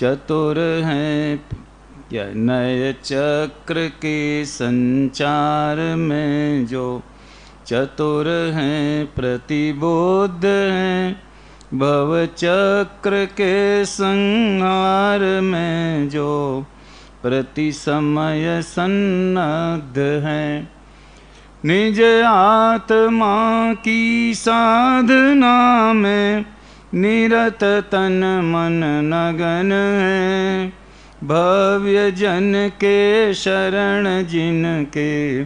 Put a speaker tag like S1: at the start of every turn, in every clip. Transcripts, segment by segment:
S1: चतुर हैं या नय चक्र के संचार में जो चतुर हैं प्रतिबोध हैं भव चक्र के संहार में जो प्रति समय सन्नद्ध हैं निज आत्मा की साधना में निरत तन मन नगन है भव्य जन के शरण जिनके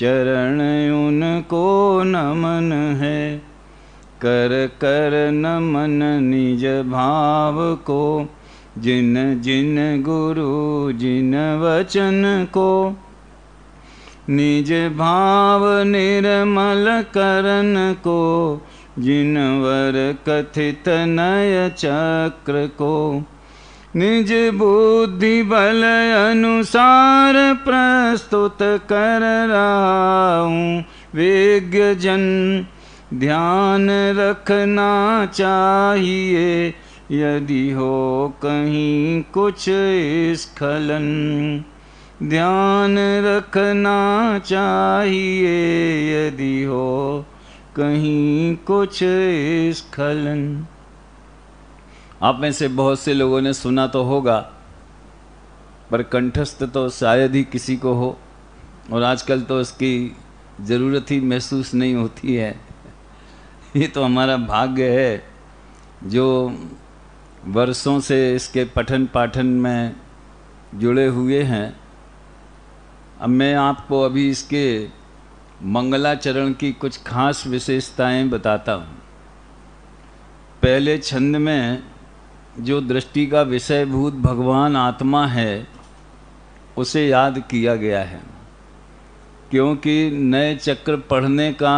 S1: चरण उनको नमन है कर कर नमन निज भाव को जिन जिन गुरु जिन वचन को निज भाव निर्मल करन को जिनवर कथित नय चक्र को निज बुद्धि बल अनुसार प्रस्तुत कर रहा हूँ वेग्य जन ध्यान रखना चाहिए यदि हो कहीं कुछ स्खलन ध्यान रखना चाहिए यदि हो कहीं कुछ स्खलन आप में से बहुत से लोगों ने सुना तो होगा पर कंठस्थ तो शायद ही किसी को हो और आजकल तो इसकी ज़रूरत ही महसूस नहीं होती है ये तो हमारा भाग्य है जो वर्षों से इसके पठन पाठन में जुड़े हुए हैं अब मैं आपको अभी इसके मंगलाचरण की कुछ खास विशेषताएं बताता हूँ पहले छंद में जो दृष्टि का विषयभूत भगवान आत्मा है उसे याद किया गया है क्योंकि नए चक्र पढ़ने का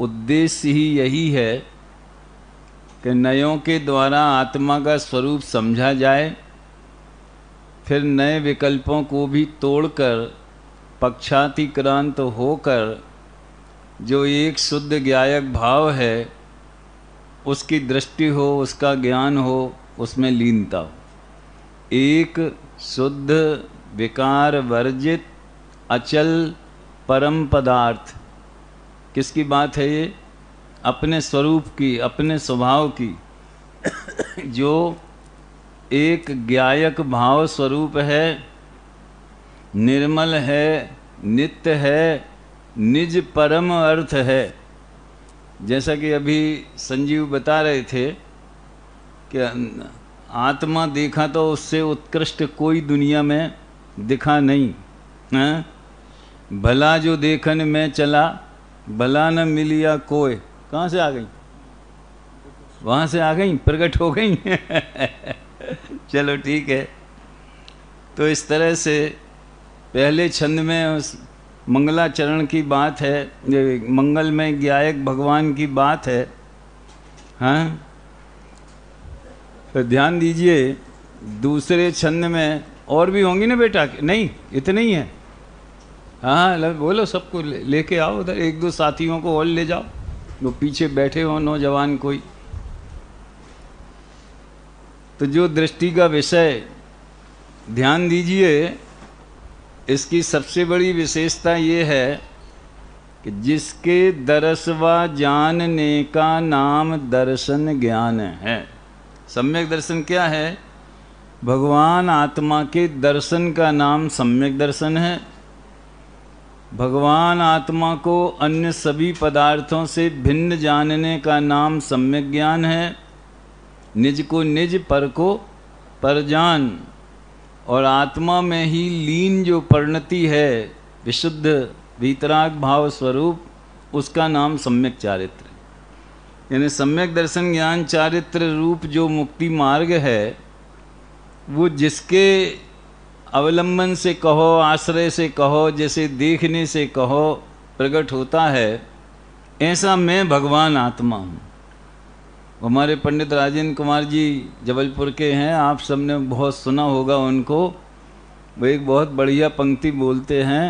S1: उद्देश्य ही यही है कि नयों के द्वारा आत्मा का स्वरूप समझा जाए फिर नए विकल्पों को भी तोड़कर पक्षातिक्रांत होकर जो एक शुद्ध ज्ञायक भाव है उसकी दृष्टि हो उसका ज्ञान हो उसमें लीनता हो एक शुद्ध विकार वर्जित अचल परम पदार्थ किसकी बात है ये अपने स्वरूप की अपने स्वभाव की जो एक ज्ञायक भाव स्वरूप है निर्मल है नित्य है निज परम अर्थ है जैसा कि अभी संजीव बता रहे थे कि आत्मा देखा तो उससे उत्कृष्ट कोई दुनिया में दिखा नहीं है भला जो देखन में चला भला न मिलिया कोय कहाँ से आ गई वहाँ से आ गई प्रकट हो गई चलो ठीक है तो इस तरह से पहले छंद में उस मंगलाचरण की बात है मंगल में गायक भगवान की बात है हाँ तो ध्यान दीजिए दूसरे छंद में और भी होंगी ना बेटा नहीं इतने ही हैं हाँ बोलो सबको ले, लेके आओ उधर एक दो साथियों को और ले जाओ वो पीछे बैठे हो नौजवान कोई तो जो दृष्टि का विषय ध्यान दीजिए इसकी सबसे बड़ी विशेषता ये है कि जिसके व जानने का नाम दर्शन ज्ञान है सम्यक दर्शन क्या है भगवान आत्मा के दर्शन का नाम सम्यक दर्शन है भगवान आत्मा को अन्य सभी पदार्थों से भिन्न जानने का नाम सम्यक ज्ञान है निज को निज पर को परजान और आत्मा में ही लीन जो परिणति है विशुद्ध वितराग भाव स्वरूप उसका नाम सम्यक चारित्र यानी सम्यक दर्शन ज्ञान चारित्र रूप जो मुक्ति मार्ग है वो जिसके अवलंबन से कहो आश्रय से कहो जैसे देखने से कहो प्रकट होता है ऐसा मैं भगवान आत्मा हूँ हमारे पंडित राजेंद्र कुमार जी जबलपुर के हैं आप सबने बहुत सुना होगा उनको वो एक बहुत बढ़िया पंक्ति बोलते हैं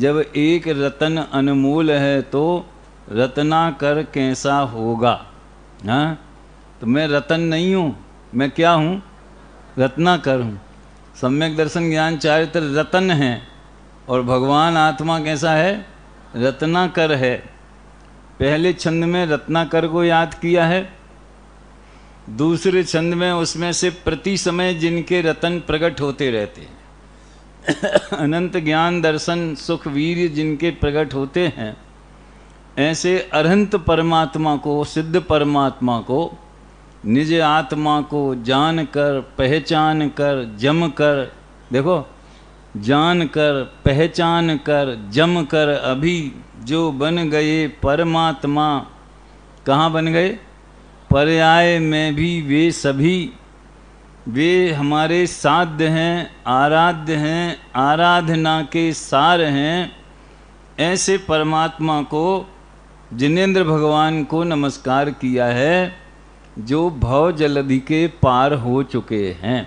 S1: जब एक रतन अनमोल है तो रतना कर कैसा होगा हाँ तो मैं रतन नहीं हूँ मैं क्या हूँ रत्ना कर हूँ सम्यक दर्शन ज्ञान चारित्र रतन है और भगवान आत्मा कैसा है रत्नाकर है पहले छंद में रत्नाकर को याद किया है दूसरे छंद में उसमें से प्रति समय जिनके रतन प्रकट होते रहते हैं अनंत ज्ञान दर्शन सुख वीर जिनके प्रकट होते हैं ऐसे अरहंत परमात्मा को सिद्ध परमात्मा को निज आत्मा को जान कर पहचान कर जम कर देखो जान कर पहचान कर जम कर अभी जो बन गए परमात्मा कहाँ बन गए पर्याय में भी वे सभी वे हमारे साध्य हैं आराध्य हैं आराधना के सार हैं ऐसे परमात्मा को जिनेन्द्र भगवान को नमस्कार किया है जो भव जलधि के पार हो चुके हैं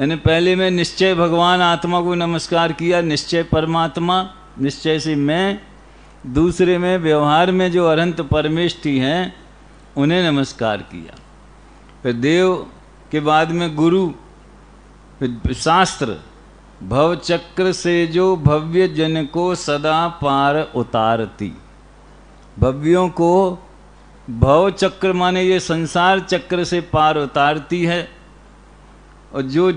S1: यानी पहले मैं निश्चय भगवान आत्मा को नमस्कार किया निश्चय परमात्मा निश्चय से मैं दूसरे में व्यवहार में जो अनंत परमेष्टि हैं उन्हें नमस्कार किया फिर देव के बाद में गुरु फिर शास्त्र भव चक्र से जो भव्य जन को सदा पार उतारती भव्यों को भव चक्र माने ये संसार चक्र से पार उतारती है और जो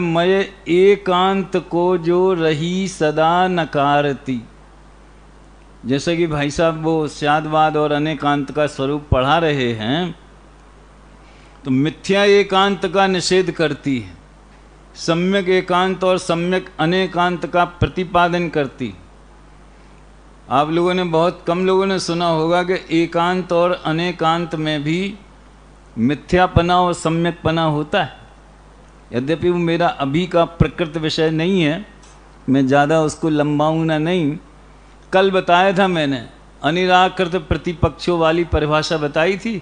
S1: मय एकांत को जो रही सदा नकारती जैसे कि भाई साहब वो स्यादवाद और अनेकांत का स्वरूप पढ़ा रहे हैं तो मिथ्या एकांत का निषेध करती है सम्यक एकांत और सम्यक अनेकांत का प्रतिपादन करती आप लोगों ने बहुत कम लोगों ने सुना होगा कि एकांत और अनेकांत में भी मिथ्यापना और सम्यकपना होता है यद्यपि वो मेरा अभी का प्रकृत विषय नहीं है मैं ज़्यादा उसको लंबाऊँगा नहीं कल बताया था मैंने अनिराकृत प्रतिपक्षों वाली परिभाषा बताई थी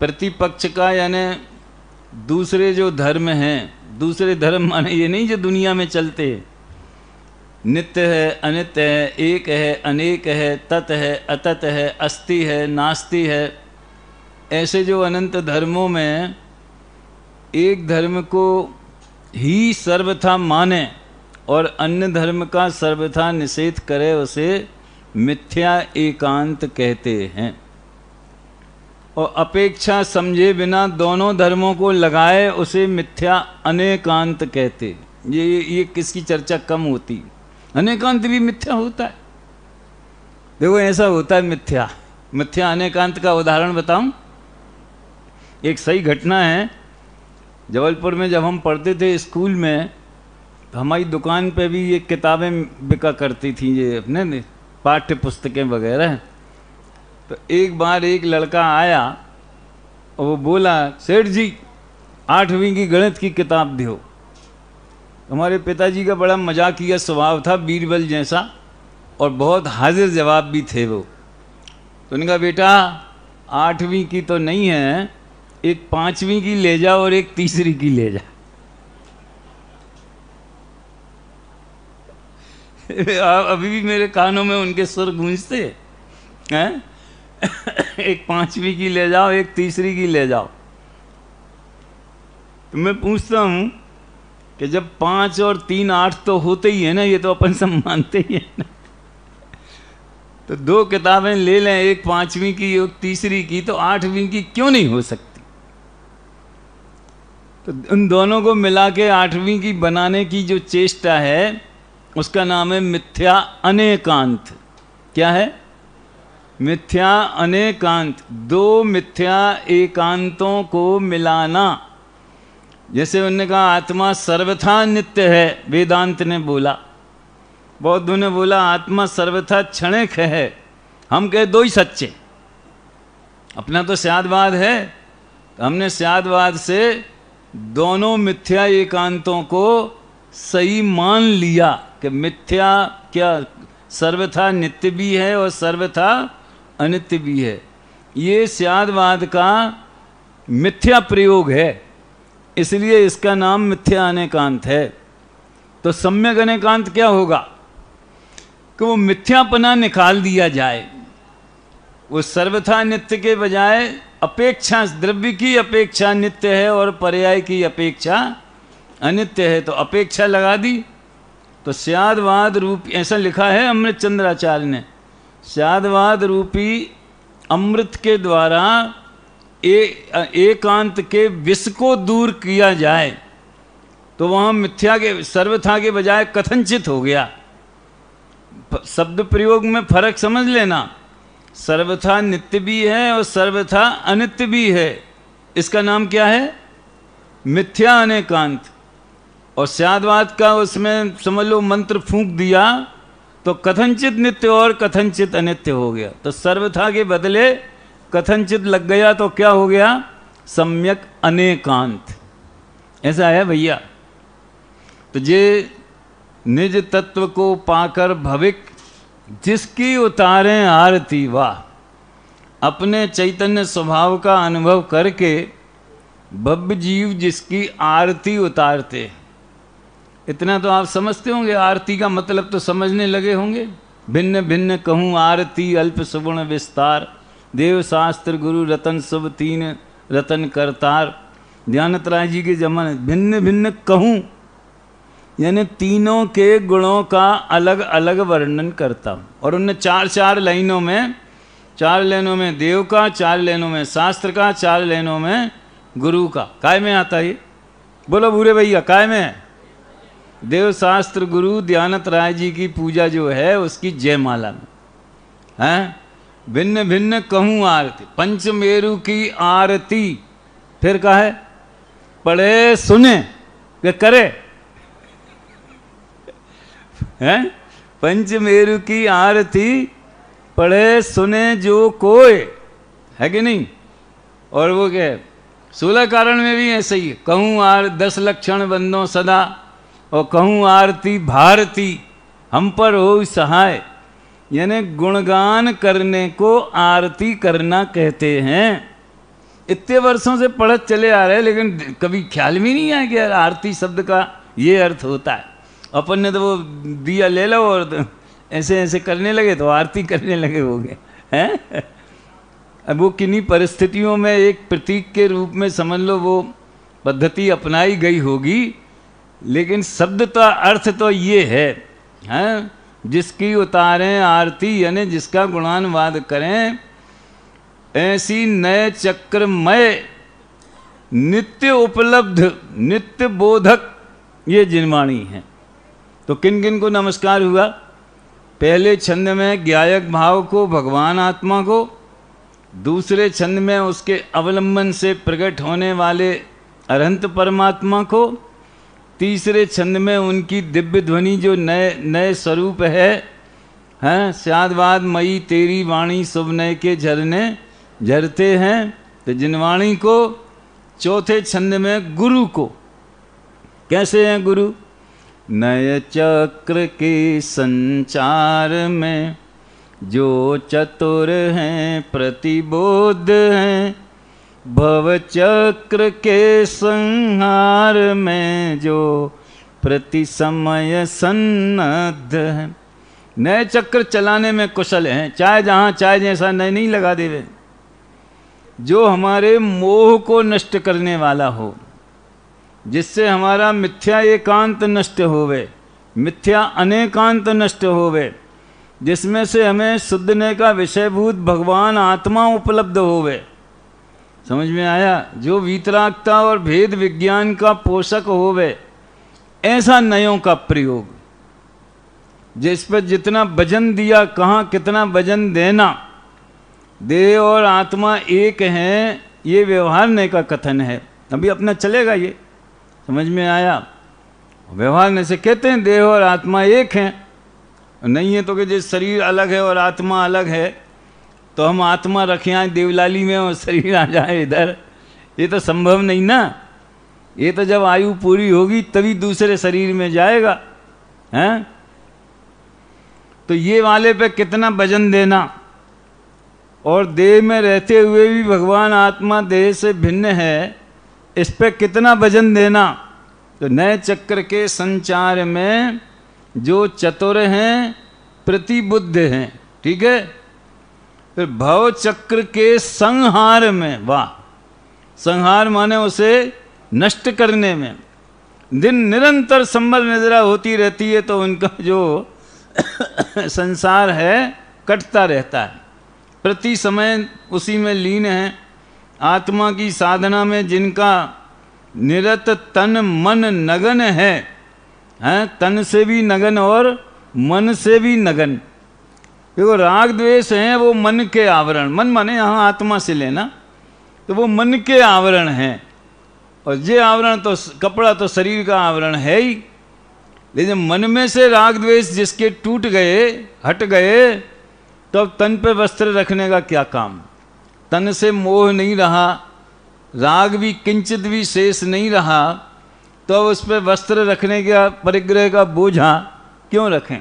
S1: प्रतिपक्ष का यानी दूसरे जो धर्म हैं दूसरे धर्म माने ये नहीं जो दुनिया में चलते नित्य है अनित्य है एक है अनेक है तत है अतत है अस्ति है नास्ति है ऐसे जो अनंत धर्मों में एक धर्म को ही सर्वथा माने और अन्य धर्म का सर्वथा निषेध करे उसे मिथ्या एकांत कहते हैं और अपेक्षा समझे बिना दोनों धर्मों को लगाए उसे मिथ्या अनेकांत कहते ये ये किसकी चर्चा कम होती अनेकांत भी मिथ्या होता है देखो ऐसा होता है मिथ्या मिथ्या अनेकांत का उदाहरण बताऊं एक सही घटना है जबलपुर में जब हम पढ़ते थे स्कूल में तो हमारी दुकान पे भी ये किताबें बिका करती थी ये अपने पाठ्य पुस्तकें वगैरह तो एक बार एक लड़का आया और वो बोला सेठ जी आठवीं की गणित की किताब दो हमारे पिताजी का बड़ा मजाकिया स्वभाव था बीरबल जैसा और बहुत हाजिर जवाब भी थे वो तो उनका बेटा आठवीं की तो नहीं है एक पाँचवीं की ले जाओ और एक तीसरी की ले जा अभी भी मेरे कानों में उनके सुर गूंजते हैं एक पांचवी की ले जाओ एक तीसरी की ले जाओ तो मैं पूछता हूं कि जब पांच और तीन आठ तो होते ही है ना ये तो अपन सब मानते ही है ना तो दो किताबें ले लें एक पांचवी की एक तीसरी की तो आठवीं की क्यों नहीं हो सकती तो उन दोनों को मिला के आठवीं की बनाने की जो चेष्टा है उसका नाम है मिथ्या अनेकांत क्या है मिथ्या अनेकांत दो मिथ्या एकांतों को मिलाना जैसे उन्होंने कहा आत्मा सर्वथा नित्य है वेदांत ने बोला बौद्धों ने बोला आत्मा सर्वथा क्षणिक है हम कहे दो ही सच्चे अपना तो स्यादवाद है तो हमने स्यादवाद से दोनों मिथ्या एकांतों को सही मान लिया कि मिथ्या क्या सर्वथा नित्य भी है और सर्वथा अनित्य भी है ये स्यादवाद का मिथ्या प्रयोग है इसलिए इसका नाम मिथ्या अनेकांत है तो सम्यक अनेकांत क्या होगा कि वो मिथ्यापना निकाल दिया जाए वो सर्वथा नित्य के बजाय अपेक्षा द्रव्य की अपेक्षा नित्य है और पर्याय की अपेक्षा अनित्य है तो अपेक्षा लगा दी तो स्यादवाद रूपी ऐसा लिखा है अमृत चंद्राचार्य ने स्यादवाद रूपी अमृत के द्वारा ए एकांत के विष को दूर किया जाए तो वहाँ मिथ्या के सर्वथा के बजाय कथनचित हो गया शब्द प्रयोग में फर्क समझ लेना सर्वथा नित्य भी है और सर्वथा अनित्य भी है इसका नाम क्या है मिथ्या अनेकांत और स्यादवाद का उसमें समझ लो मंत्र फूंक दिया तो कथनचित नित्य और कथनचित अनित्य हो गया तो सर्वथा के बदले कथनचित लग गया तो क्या हो गया सम्यक अनेकांत ऐसा है भैया तो ये निज तत्व को पाकर भविक जिसकी उतारें आरती वाह अपने चैतन्य स्वभाव का अनुभव करके भव्य जीव जिसकी आरती उतारते हैं इतना तो आप समझते होंगे आरती का मतलब तो समझने लगे होंगे भिन्न भिन्न कहूँ आरती अल्प सुवर्ण विस्तार देव शास्त्र गुरु रतन शुभ तीन रतन करतार ध्यानत राय जी के जमाने भिन्न भिन्न कहूँ यानी तीनों के गुणों का अलग अलग वर्णन करता हूँ और उनने चार चार लाइनों में चार लाइनों में देव का चार लाइनों में शास्त्र का चार लाइनों में गुरु का काय में आता ये बोलो बुरे भैया काय में है देवशास्त्र गुरु दयानत राय जी की पूजा जो है उसकी जयमाला में है भिन्न भिन्न कहूँ आरती पंचमेरु की आरती फिर कहा है पढ़े सुने या करे है पंचमेरु की आरती पढ़े सुने जो कोय है कि नहीं और वो क्या सोलह कारण में भी ऐसे ही कहूँ आर दस लक्षण बंदो सदा और कहूँ आरती भारती हम पर हो सहाय यानी गुणगान करने को आरती करना कहते हैं इतने वर्षों से पढ़त चले आ रहे हैं लेकिन कभी ख्याल भी नहीं आया कि आरती शब्द का ये अर्थ होता है अपन ने तो वो दिया ले लो और ऐसे ऐसे करने लगे तो आरती करने लगे हो गए हैं अब वो किन्हीं परिस्थितियों में एक प्रतीक के रूप में समझ लो वो पद्धति अपनाई गई होगी लेकिन शब्द तो अर्थ तो ये है हैं जिसकी उतारें आरती यानी जिसका गुणानुवाद करें ऐसी नए चक्रमय नित्य उपलब्ध नित्य बोधक ये जिनवाणी हैं तो किन किन को नमस्कार हुआ पहले छंद में ज्ञायक भाव को भगवान आत्मा को दूसरे छंद में उसके अवलंबन से प्रकट होने वाले अरहंत परमात्मा को तीसरे छंद में उनकी दिव्य ध्वनि जो नए नए स्वरूप है हैं स्यादवाद मई तेरी वाणी सुबनय के झरने झरते हैं तो जिनवाणी को चौथे छंद में गुरु को कैसे हैं गुरु नय चक्र के संचार में जो चतुर हैं प्रतिबोध हैं भवचक्र के संहार में जो प्रति समय सन्नद्ध है नए चक्र चलाने में कुशल हैं चाहे जहाँ चाहे जैसा नए नहीं लगा देवे जो हमारे मोह को नष्ट करने वाला हो जिससे हमारा मिथ्या एकांत नष्ट होवे मिथ्या अनेकांत नष्ट होवे जिसमें से हमें शुद्धने का विषयभूत भगवान आत्मा उपलब्ध होवे समझ में आया जो वीतरागता और भेद विज्ञान का पोषक होवे ऐसा नयों का प्रयोग जिस पर जितना वजन दिया कहाँ कितना वजन देना देह और आत्मा एक हैं ये व्यवहार नय का कथन है अभी अपना चलेगा ये समझ में आया व्यवहार नय से कहते हैं देह और आत्मा एक हैं नहीं है तो कि जिस शरीर अलग है और आत्मा अलग है तो हम आत्मा रखे आए देवलाली में और शरीर आ जाए इधर ये तो संभव नहीं ना ये तो जब आयु पूरी होगी तभी दूसरे शरीर में जाएगा हैं तो ये वाले पे कितना वजन देना और देह में रहते हुए भी भगवान आत्मा देह से भिन्न है इस पर कितना वजन देना तो नए चक्र के संचार में जो चतुर हैं प्रतिबुद्ध हैं ठीक है फिर भव चक्र के संहार में वाह संहार माने उसे नष्ट करने में दिन निरंतर संबल निद्रा होती रहती है तो उनका जो संसार है कटता रहता है प्रति समय उसी में लीन है आत्मा की साधना में जिनका निरत तन मन नगन है हैं तन से भी नगन और मन से भी नगन देखो राग द्वेष हैं वो मन के आवरण मन माने यहाँ आत्मा से लेना तो वो मन के आवरण हैं और ये आवरण तो कपड़ा तो शरीर का आवरण है ही लेकिन मन में से राग द्वेष जिसके टूट गए हट गए तब तो तन पे वस्त्र रखने का क्या काम तन से मोह नहीं रहा राग भी किंचित भी शेष नहीं रहा तो उस पर वस्त्र रखने का परिग्रह का बोझा क्यों रखें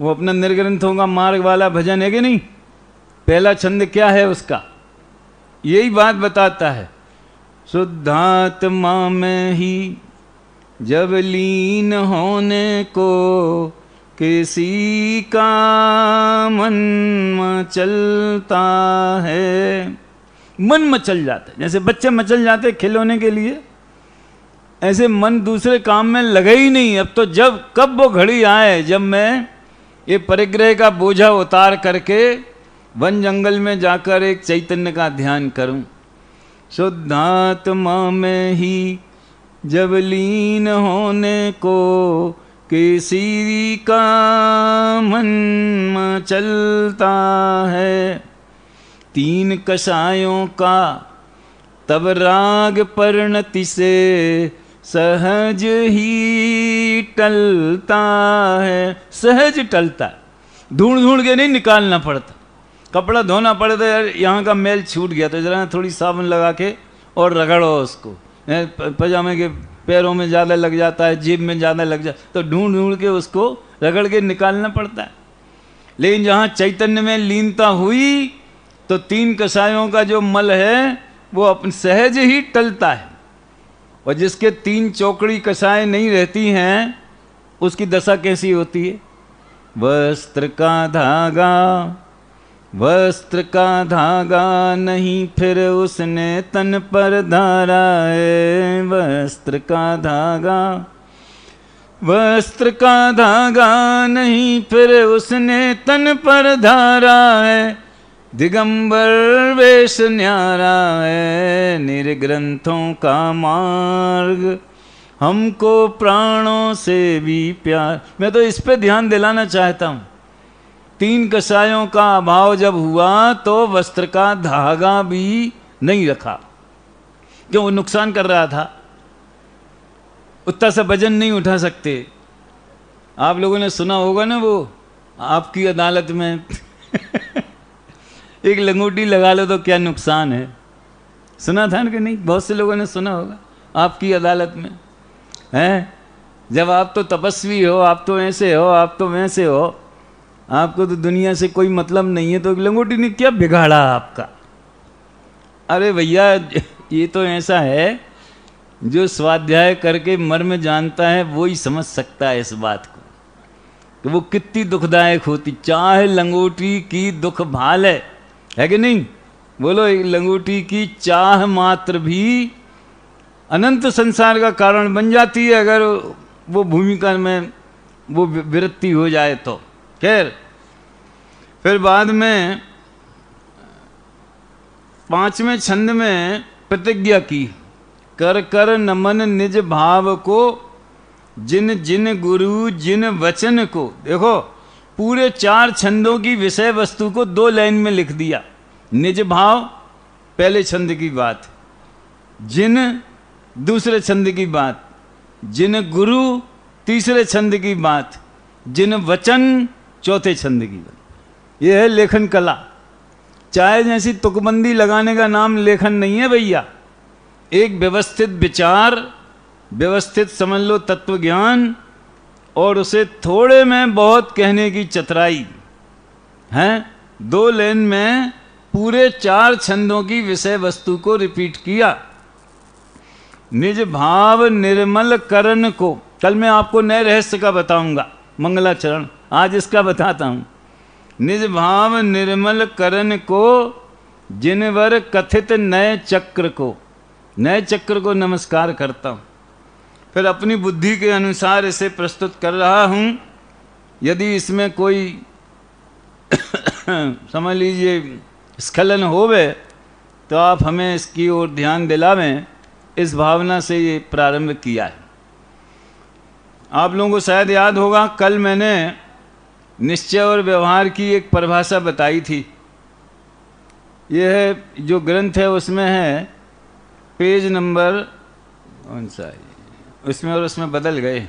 S1: वो अपना निर्ग्रंथों का मार्ग वाला भजन है कि नहीं पहला छंद क्या है उसका यही बात बताता है शुद्धात्मा में ही जब लीन होने को किसी का मन मचलता है मन मचल जाता है जैसे बच्चे मचल जाते खिलौने के लिए ऐसे मन दूसरे काम में लगे ही नहीं अब तो जब कब वो घड़ी आए जब मैं ये परिग्रह का बोझा उतार करके वन जंगल में जाकर एक चैतन्य का ध्यान करूं शुद्धात्मा में ही जब लीन होने को किसी का मन चलता है तीन कषायों का तब राग परिणति से सहज ही टलता है सहज टलता है ढूंढ ढूंढ के नहीं निकालना पड़ता कपड़ा धोना पड़ता है यार यहाँ का मेल छूट गया तो जरा थोड़ी साबुन लगा के और रगड़ो उसको पजामे के पैरों में ज़्यादा लग जाता है जेब में ज़्यादा लग जाता तो ढूंढ ढूंढ के उसको रगड़ के निकालना पड़ता है लेकिन जहाँ चैतन्य में लीनता हुई तो तीन कसायों का जो मल है वो अपन सहज ही टलता है और जिसके तीन चौकड़ी कसाएं नहीं रहती हैं उसकी दशा कैसी होती है वस्त्र का धागा वस्त्र का धागा नहीं फिर उसने तन पर धारा है वस्त्र का धागा वस्त्र का धागा नहीं फिर उसने तन पर धारा है दिगंबर वेश न्यारा है निर्ग्रंथों का मार्ग हमको प्राणों से भी प्यार मैं तो इस पे ध्यान दिलाना चाहता हूँ तीन कसायों का अभाव जब हुआ तो वस्त्र का धागा भी नहीं रखा क्यों वो नुकसान कर रहा था उत्ता सा वजन नहीं उठा सकते आप लोगों ने सुना होगा ना वो आपकी अदालत में एक लंगोटी लगा लो तो क्या नुकसान है सुना था कि नहीं बहुत से लोगों ने सुना होगा आपकी अदालत में हैं जब आप तो तपस्वी हो आप तो ऐसे हो आप तो वैसे हो आपको तो दुनिया से कोई मतलब नहीं है तो लंगोटी ने क्या बिगाड़ा आपका अरे भैया ये तो ऐसा है जो स्वाध्याय करके मर्म जानता है वो ही समझ सकता है इस बात को कि वो कितनी दुखदायक होती चाहे लंगोटी की दुख भाल है है कि नहीं बोलो लंगूठी की चाह मात्र भी अनंत संसार का कारण बन जाती है अगर वो भूमिका में वो विरक्ति हो जाए तो खैर फिर बाद में पांचवें छंद में प्रतिज्ञा की कर कर नमन निज भाव को जिन जिन गुरु जिन वचन को देखो पूरे चार छंदों की विषय वस्तु को दो लाइन में लिख दिया निज भाव पहले छंद की बात जिन दूसरे छंद की बात जिन गुरु तीसरे छंद की बात जिन वचन चौथे छंद की बात यह है लेखन कला चाहे जैसी तुकबंदी लगाने का नाम लेखन नहीं है भैया एक व्यवस्थित विचार व्यवस्थित समझ लो तत्व ज्ञान और उसे थोड़े में बहुत कहने की चतराई हैं दो लेन में पूरे चार छंदों की विषय वस्तु को रिपीट किया निज भाव निर्मल करण को कल मैं आपको नए रहस्य का बताऊंगा मंगलाचरण आज इसका बताता हूं निज भाव निर्मल करण को जिनवर कथित नए चक्र को नए चक्र को नमस्कार करता हूं फिर अपनी बुद्धि के अनुसार इसे प्रस्तुत कर रहा हूँ यदि इसमें कोई समझ लीजिए स्खलन होवे तो आप हमें इसकी ओर ध्यान दिलावें इस भावना से ये प्रारंभ किया है आप लोगों को शायद याद होगा कल मैंने निश्चय और व्यवहार की एक परिभाषा बताई थी यह जो ग्रंथ है उसमें है पेज नंबर कौन सा है उसमें और उसमें बदल गए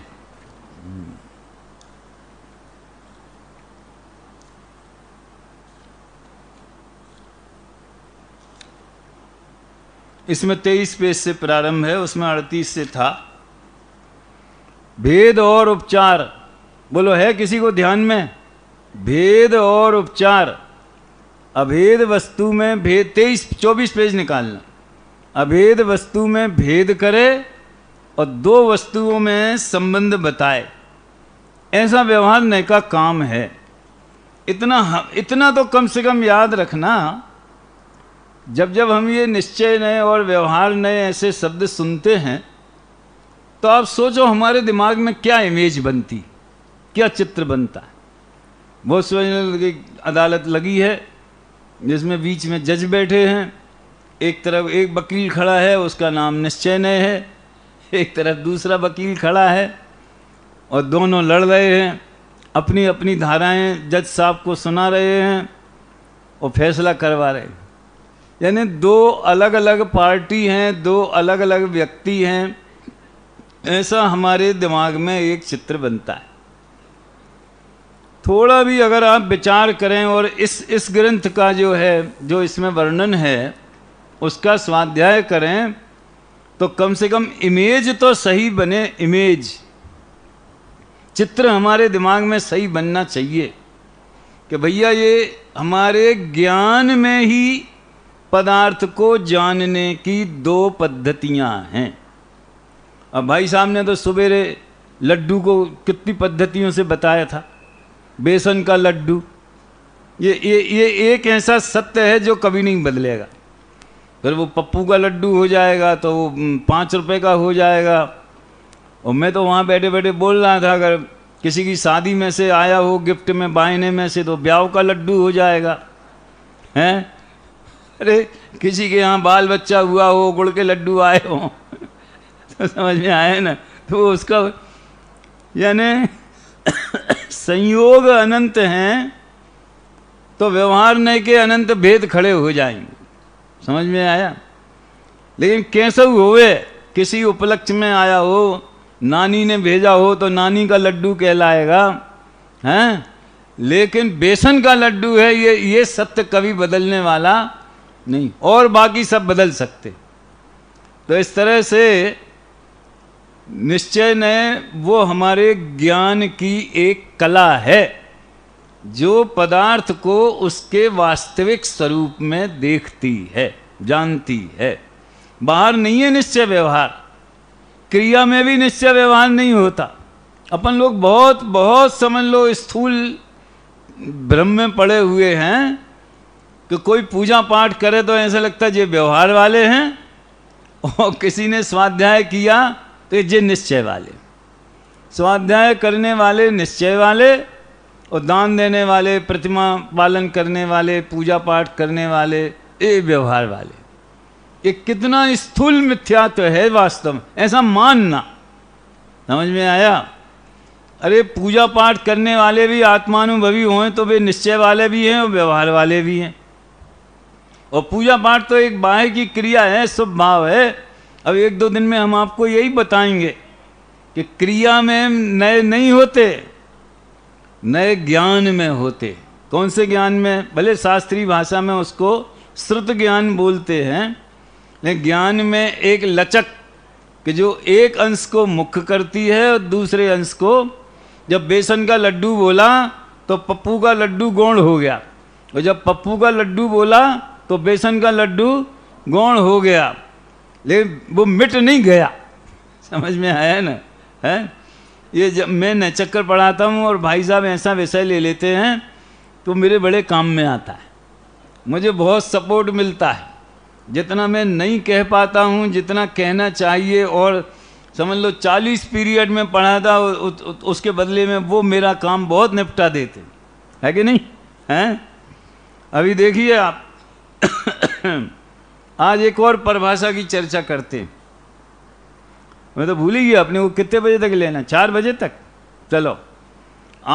S1: इसमें तेईस पेज से प्रारंभ है उसमें अड़तीस से था भेद और उपचार बोलो है किसी को ध्यान में भेद और उपचार अभेद वस्तु में भेद तेईस चौबीस पेज निकालना अभेद वस्तु में भेद करे और दो वस्तुओं में संबंध बताए ऐसा व्यवहार नय का काम है इतना इतना तो कम से कम याद रखना जब जब हम ये निश्चय नए और व्यवहार नए ऐसे शब्द सुनते हैं तो आप सोचो हमारे दिमाग में क्या इमेज बनती क्या चित्र बनता है वो समझने लगे अदालत लगी है जिसमें बीच में जज बैठे हैं एक तरफ एक वकील खड़ा है उसका नाम निश्चय नय है एक तरफ दूसरा वकील खड़ा है और दोनों लड़ रहे हैं अपनी अपनी धाराएं जज साहब को सुना रहे हैं और फैसला करवा रहे हैं यानी दो अलग अलग पार्टी हैं दो अलग अलग व्यक्ति हैं ऐसा हमारे दिमाग में एक चित्र बनता है थोड़ा भी अगर आप विचार करें और इस इस ग्रंथ का जो है जो इसमें वर्णन है उसका स्वाध्याय करें तो कम से कम इमेज तो सही बने इमेज चित्र हमारे दिमाग में सही बनना चाहिए कि भैया ये हमारे ज्ञान में ही पदार्थ को जानने की दो पद्धतियाँ हैं अब भाई साहब ने तो सवेरे लड्डू को कितनी पद्धतियों से बताया था बेसन का लड्डू ये ये ये एक ऐसा सत्य है जो कभी नहीं बदलेगा फिर वो पप्पू का लड्डू हो जाएगा तो वो पाँच रुपये का हो जाएगा और मैं तो वहाँ बैठे बैठे बोल रहा था अगर किसी की शादी में से आया हो गिफ्ट में बाहने में से तो ब्याह का लड्डू हो जाएगा हैं अरे किसी के यहाँ बाल बच्चा हुआ हो गुड़ के लड्डू आए हो तो समझ में आए ना तो उसका यानी संयोग अनंत हैं तो व्यवहार नहीं के अनंत भेद खड़े हो जाएंगे समझ में आया लेकिन कैसे हुए किसी उपलक्ष्य में आया हो नानी ने भेजा हो तो नानी का लड्डू कहलाएगा हैं लेकिन बेसन का लड्डू है ये ये सत्य कभी बदलने वाला नहीं और बाकी सब बदल सकते तो इस तरह से निश्चय ने वो हमारे ज्ञान की एक कला है जो पदार्थ को उसके वास्तविक स्वरूप में देखती है जानती है बाहर नहीं है निश्चय व्यवहार क्रिया में भी निश्चय व्यवहार नहीं होता अपन लोग बहुत बहुत समझ लो स्थूल भ्रम में पड़े हुए हैं कि कोई पूजा पाठ करे तो ऐसा लगता है ये व्यवहार वाले हैं और किसी ने स्वाध्याय किया तो ये निश्चय वाले स्वाध्याय करने वाले निश्चय वाले और दान देने वाले प्रतिमा पालन करने वाले पूजा पाठ करने वाले ये व्यवहार वाले ये कितना स्थूल मिथ्यात्व है वास्तव में ऐसा मानना समझ में आया अरे पूजा पाठ करने वाले भी आत्मानुभवी हों तो वे निश्चय वाले भी हैं और व्यवहार वाले भी हैं और पूजा पाठ तो एक बाह्य की क्रिया है शुभ भाव है अब एक दो दिन में हम आपको यही बताएंगे कि क्रिया में नए नहीं होते नए ज्ञान में होते कौन से ज्ञान में भले शास्त्रीय भाषा में उसको श्रुत ज्ञान बोलते हैं लेकिन ज्ञान में एक लचक कि जो एक अंश को मुख्य करती है और दूसरे अंश को जब बेसन का लड्डू बोला तो पप्पू का लड्डू गौण हो गया और जब पप्पू का लड्डू बोला तो बेसन का लड्डू गौण हो गया लेकिन वो मिट नहीं गया समझ में आया ना है ये जब मैं न चक्कर पढ़ाता हूँ और भाई साहब ऐसा विषय ले लेते हैं तो मेरे बड़े काम में आता है मुझे बहुत सपोर्ट मिलता है जितना मैं नहीं कह पाता हूँ जितना कहना चाहिए और समझ लो चालीस पीरियड में पढ़ा था उ, उ, उसके बदले में वो मेरा काम बहुत निपटा देते है कि नहीं हैं अभी देखिए आप आज एक और परिभाषा की चर्चा करते हैं मैं तो भूल ही गया अपने को कितने बजे तक लेना चार बजे तक चलो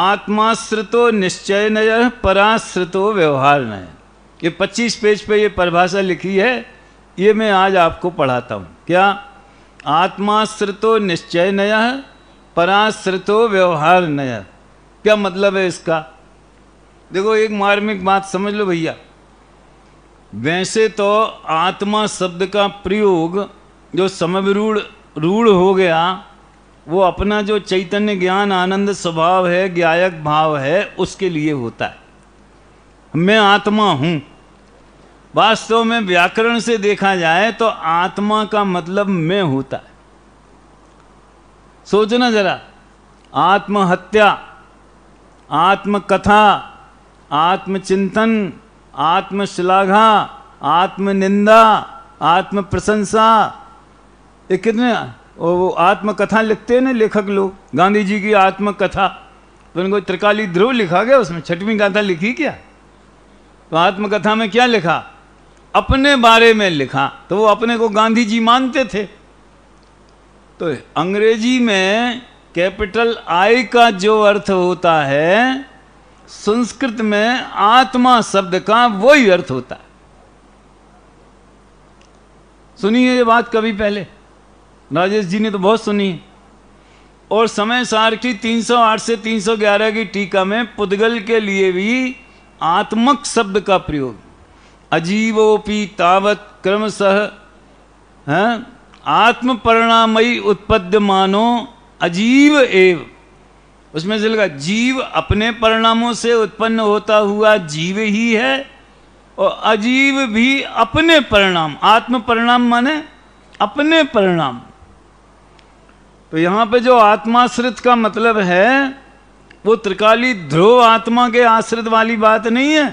S1: आत्माश्रितो निश्चय नजर पराश्रितो व्यवहार नजर ये पच्चीस पेज पे ये परिभाषा लिखी है ये मैं आज आपको पढ़ाता हूँ क्या आत्माश्रितो निश्चय नया पराश्रितो व्यवहार नया क्या मतलब है इसका देखो एक मार्मिक बात समझ लो भैया वैसे तो आत्मा शब्द का प्रयोग जो समविरूढ़ रूढ़ हो गया वो अपना जो चैतन्य ज्ञान आनंद स्वभाव है ज्ञायक भाव है उसके लिए होता है मैं आत्मा हूँ वास्तव में व्याकरण से देखा जाए तो आत्मा का मतलब मैं होता है सोचना जरा आत्महत्या आत्मकथा आत्मचिंतन आत्मश्लाघा आत्मनिंदा आत्म प्रशंसा ये कितने वो आत्मकथा लिखते हैं ना लेखक लोग गांधी जी की आत्मकथा तो उनको त्रिकाली ध्रुव लिखा गया उसमें छठवीं गाथा लिखी क्या तो आत्मकथा में क्या लिखा अपने बारे में लिखा तो वो अपने को गांधी जी मानते थे तो अंग्रेजी में कैपिटल आई का जो अर्थ होता है संस्कृत में आत्मा शब्द का वही अर्थ होता है सुनिए ये बात कभी पहले राजेश जी ने तो बहुत सुनी और समय सार की 308 से 311 की टीका में पुद्गल के लिए भी आत्मक शब्द का प्रयोग अजीवोपी तावत क्रमशः है आत्म परिणामयी उत्पद्य मानो अजीव एव उसमें से लगा जीव अपने परिणामों से उत्पन्न होता हुआ जीव ही है और अजीव भी अपने परिणाम आत्म परिणाम माने अपने परिणाम तो यहाँ पे जो आत्माश्रित का मतलब है वो त्रिकाली ध्रुव आत्मा के आश्रित वाली बात नहीं है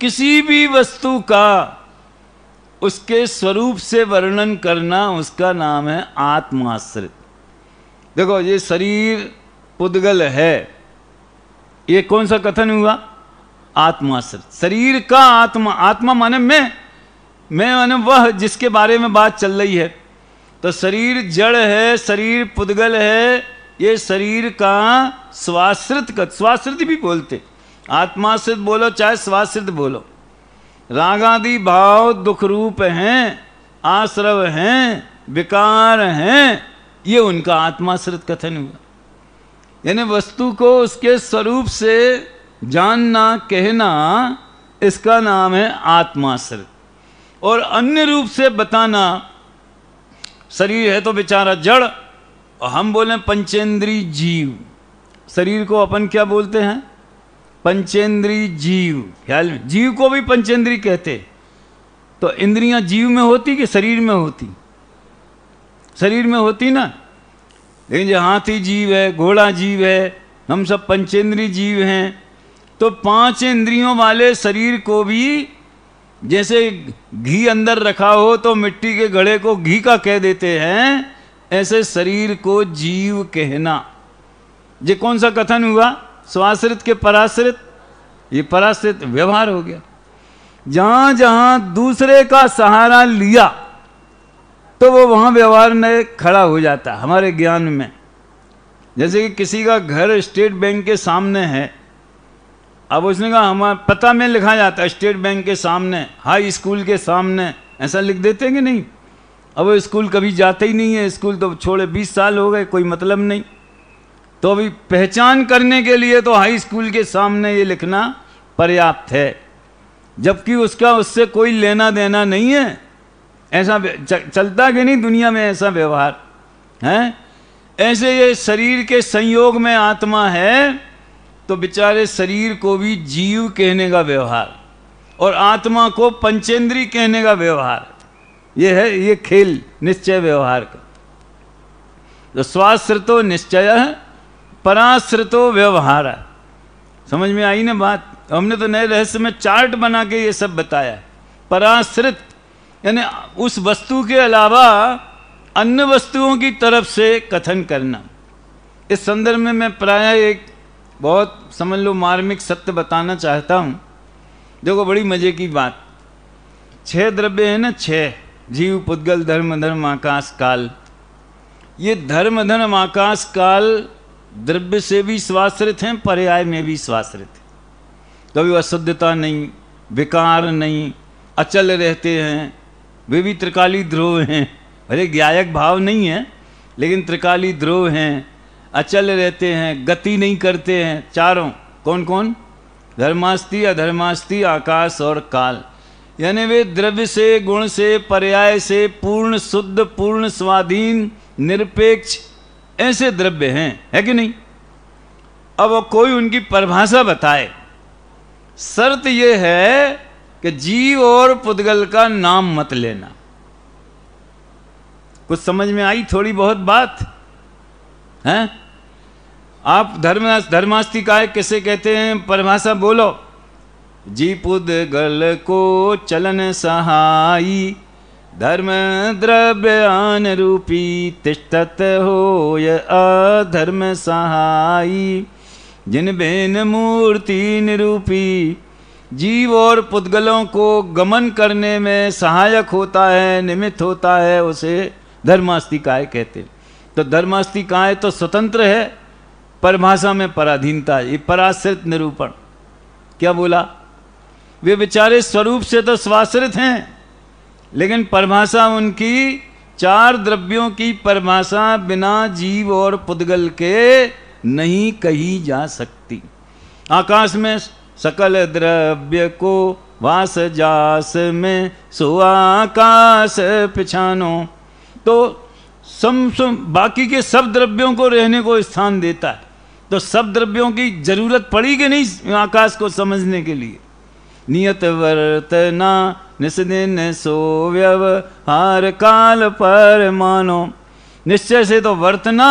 S1: किसी भी वस्तु का उसके स्वरूप से वर्णन करना उसका नाम है आत्माश्रित देखो ये शरीर पुद्गल है ये कौन सा कथन हुआ आत्माश्रित शरीर का आत्मा आत्मा माने मैं मैं माने वह जिसके बारे में बात चल रही है तो शरीर जड़ है शरीर पुद्गल है ये शरीर का स्वाश्रित स्वाश्रित भी बोलते आत्माश्रित बोलो चाहे स्वाश्रित बोलो रागादि भाव दुख रूप हैं आश्रव हैं विकार हैं ये उनका आत्माश्रित कथन हुआ यानी वस्तु को उसके स्वरूप से जानना कहना इसका नाम है आत्माश्रित और अन्य रूप से बताना शरीर है तो बेचारा जड़ और हम बोले पंचेंद्री जीव शरीर को अपन क्या बोलते हैं पंचेंद्री जीव ख्याल जीव को भी पंचेंद्री कहते तो इंद्रियां जीव में होती कि शरीर में होती शरीर में होती ना लेकिन जो हाथी जीव है घोड़ा जीव है हम सब पंचेंद्री जीव हैं तो पांच इंद्रियों वाले शरीर को भी जैसे घी अंदर रखा हो तो मिट्टी के घड़े को घी का कह देते हैं ऐसे शरीर को जीव कहना ये कौन सा कथन हुआ स्वाश्रित के पराश्रित ये पराश्रित व्यवहार हो गया जहां जहां दूसरे का सहारा लिया तो वो वहां व्यवहार में खड़ा हो जाता हमारे ज्ञान में जैसे कि किसी का घर स्टेट बैंक के सामने है अब उसने कहा हमारा पता में लिखा जाता है स्टेट बैंक के सामने हाई स्कूल के सामने ऐसा लिख देते कि नहीं अब वो स्कूल कभी जाते ही नहीं है स्कूल तो छोड़े बीस साल हो गए कोई मतलब नहीं तो अभी पहचान करने के लिए तो हाई स्कूल के सामने ये लिखना पर्याप्त है जबकि उसका उससे कोई लेना देना नहीं है ऐसा चलता कि नहीं दुनिया में ऐसा व्यवहार है ऐसे ये शरीर के संयोग में आत्मा है तो बेचारे शरीर को भी जीव कहने का व्यवहार और आत्मा को पंचेंद्री कहने का व्यवहार ये है ये खेल निश्चय व्यवहार का तो तो निश्चय है तो व्यवहार है समझ में आई ना बात हमने तो नए रहस्य में चार्ट बना के ये सब बताया पराश्रित यानी उस वस्तु के अलावा अन्य वस्तुओं की तरफ से कथन करना इस संदर्भ में मैं प्राय एक बहुत समझ लो मार्मिक सत्य बताना चाहता हूँ देखो बड़ी मज़े की बात छह द्रव्य है ना छह जीव पुद्गल धर्म धर्म आकाश काल ये धर्म धर्म आकाश काल द्रव्य से भी स्वाश्रित हैं पर्याय में भी स्वाश्रित हैं कभी अशुद्धता नहीं विकार नहीं अचल रहते हैं वे भी त्रिकाली ध्रुव हैं अरे गायक भाव नहीं है लेकिन त्रिकाली ध्रुव हैं अचल रहते हैं गति नहीं करते हैं चारों कौन कौन धर्मास्ति अधर्मास्ति आकाश और काल यानी वे द्रव्य से गुण से पर्याय से पूर्ण शुद्ध पूर्ण स्वाधीन निरपेक्ष ऐसे द्रव्य हैं है कि नहीं अब कोई उनकी परिभाषा बताए शर्त यह है कि जीव और पुद्गल का नाम मत लेना कुछ समझ में आई थोड़ी बहुत बात है आप धर्म धर्मास्थी काय कैसे कहते हैं परिभाषा बोलो जी पुद गल को चलन सहाई धर्म द्रव्यन रूपी तिष्ठत हो अधर्म सहाई जिन बेन मूर्ति निरूपी जीव और पुद्गलों को गमन करने में सहायक होता है निमित्त होता है उसे धर्मास्तिकाय कहते तो धर्मास्थिकाय तो स्वतंत्र है परिभाषा में पराधीनता ये पराश्रित निरूपण क्या बोला वे बेचारे स्वरूप से तो स्वाश्रित हैं लेकिन परिभाषा उनकी चार द्रव्यों की परिभाषा बिना जीव और पुद्गल के नहीं कही जा सकती आकाश में सकल द्रव्य को वास जास में सो आकाश पिछानो तो सम, सम बाकी के सब द्रव्यों को रहने को स्थान देता है तो सब द्रव्यों की जरूरत पड़ी कि नहीं आकाश को समझने के लिए नियत वर्तना निस्दिन सो व्यवहार काल पर मानो निश्चय से तो वर्तना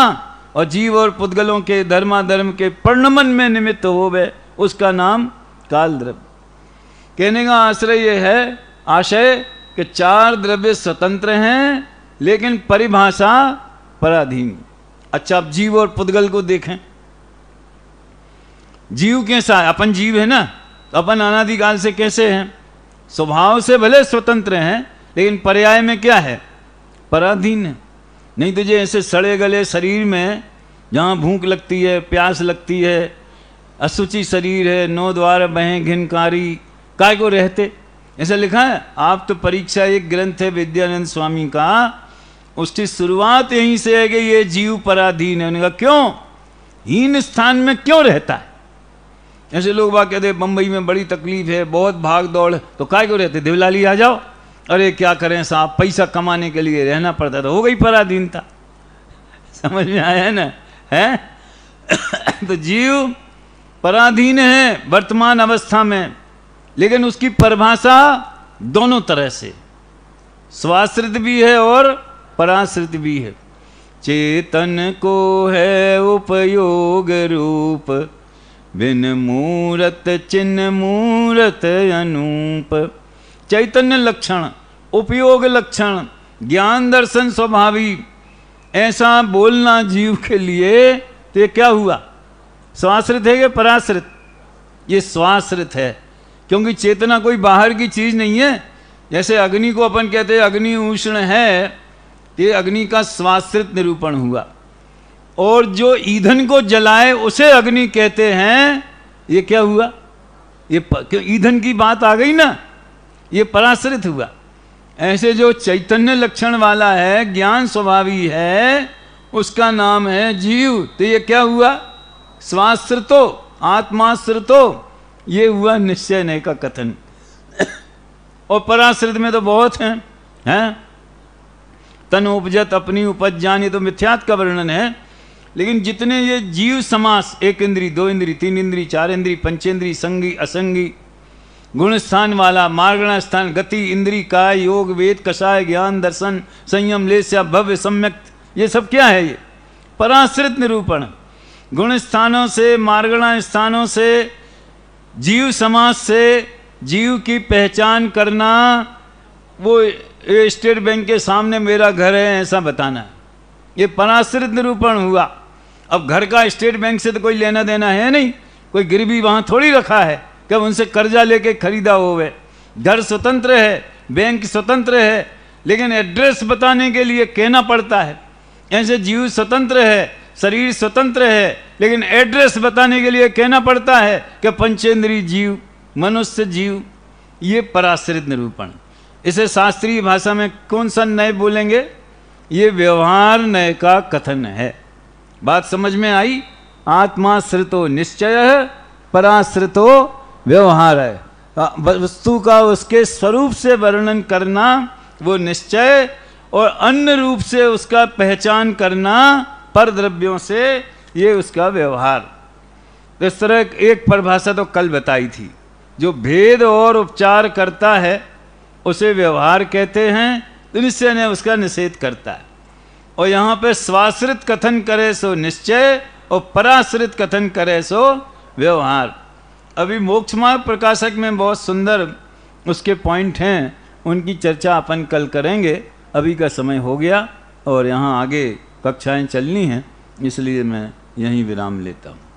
S1: और जीव और पुद्गलों के धर्माधर्म के प्रणमन में निमित्त हो गए उसका नाम काल द्रव्य कहने का आश्रय यह है आशय कि चार द्रव्य स्वतंत्र हैं लेकिन परिभाषा पराधीन अच्छा आप जीव और पुद्गल को देखें जीव कैसा है अपन जीव है ना तो अपन अनादिकाल से कैसे हैं स्वभाव से भले स्वतंत्र हैं लेकिन पर्याय में क्या है पराधीन है नहीं तुझे तो ऐसे सड़े गले शरीर में जहाँ भूख लगती है प्यास लगती है असुचि शरीर है नौ द्वार बहें घिनकारी काय को रहते ऐसा लिखा है आप तो परीक्षा एक ग्रंथ है विद्यानंद स्वामी का उसकी शुरुआत यहीं से है कि ये जीव पराधीन है उन्होंने कहा क्यों हीन स्थान में क्यों रहता है ऐसे लोग बात कहते बम्बई में बड़ी तकलीफ है बहुत भाग दौड़ तो काय क्यों रहते देवलाली आ जाओ अरे क्या करें साहब पैसा कमाने के लिए रहना पड़ता था हो गई पराधीनता समझ में आया ना है तो जीव पराधीन है वर्तमान अवस्था में लेकिन उसकी परिभाषा दोनों तरह से स्वाश्रित भी है और पराश्रित भी है चेतन को है उपयोग रूप बिन मूरत चिन्ह मूरत अनूप चैतन्य लक्षण उपयोग लक्षण ज्ञान दर्शन स्वभावी ऐसा बोलना जीव के लिए तो ये क्या हुआ स्वाश्रित है या पराश्रित ये स्वाश्रित है क्योंकि चेतना कोई बाहर की चीज़ नहीं है जैसे अग्नि को अपन कहते हैं अग्नि उष्ण है तो ये अग्नि का स्वाश्रित निरूपण हुआ और जो ईंधन को जलाए उसे अग्नि कहते हैं ये क्या हुआ ये क्यों ईंधन की बात आ गई ना ये पराश्रित हुआ ऐसे जो चैतन्य लक्षण वाला है ज्ञान स्वभावी है उसका नाम है जीव तो ये क्या हुआ स्वाश्रितो आत्माश्रितो ये हुआ निश्चय नहीं का कथन और पराश्रित में तो बहुत हैं हैं तन उपजत अपनी उपज जानी ये तो मिथ्यात का वर्णन है लेकिन जितने ये जीव समास एक इंद्री दो इंद्री तीन इंद्री चार इंद्री पंचेंद्री संगी असंगी गुण स्थान वाला मार्गणा स्थान गति इंद्री काय योग वेद कषाय ज्ञान दर्शन संयम लेस्या भव्य सम्यक ये सब क्या है ये पराश्रित निरूपण गुण स्थानों से मार्गणा स्थानों से जीव समाज से जीव की पहचान करना वो स्टेट बैंक के सामने मेरा घर है ऐसा बताना ये पराश्रित निरूपण हुआ अब घर का स्टेट बैंक से तो कोई लेना देना है नहीं कोई गिरवी वहाँ थोड़ी रखा है कि उनसे कर्जा लेके खरीदा हो वे घर स्वतंत्र है बैंक स्वतंत्र है लेकिन एड्रेस बताने के लिए कहना पड़ता है ऐसे जीव स्वतंत्र है शरीर स्वतंत्र है लेकिन एड्रेस बताने के लिए कहना पड़ता है कि पंचेंद्रीय जीव मनुष्य जीव ये पराश्रित निरूपण इसे शास्त्रीय भाषा में कौन सा नए बोलेंगे ये व्यवहार नय का कथन है बात समझ में आई आत्माश्रितो निश्चय है पराश्रितो व्यवहार है वस्तु का उसके स्वरूप से वर्णन करना वो निश्चय और अन्य रूप से उसका पहचान करना परद्रव्यों से ये उसका व्यवहार इस तरह एक परिभाषा तो कल बताई थी जो भेद और उपचार करता है उसे व्यवहार कहते हैं तो निश्चय ने उसका निषेध करता है और यहाँ पे स्वाश्रित कथन करे सो निश्चय और पराश्रित कथन करे सो व्यवहार अभी मोक्ष मार्ग प्रकाशक में बहुत सुंदर उसके पॉइंट हैं उनकी चर्चा अपन कल करेंगे अभी का समय हो गया और यहाँ आगे कक्षाएं चलनी हैं इसलिए मैं यहीं विराम लेता हूँ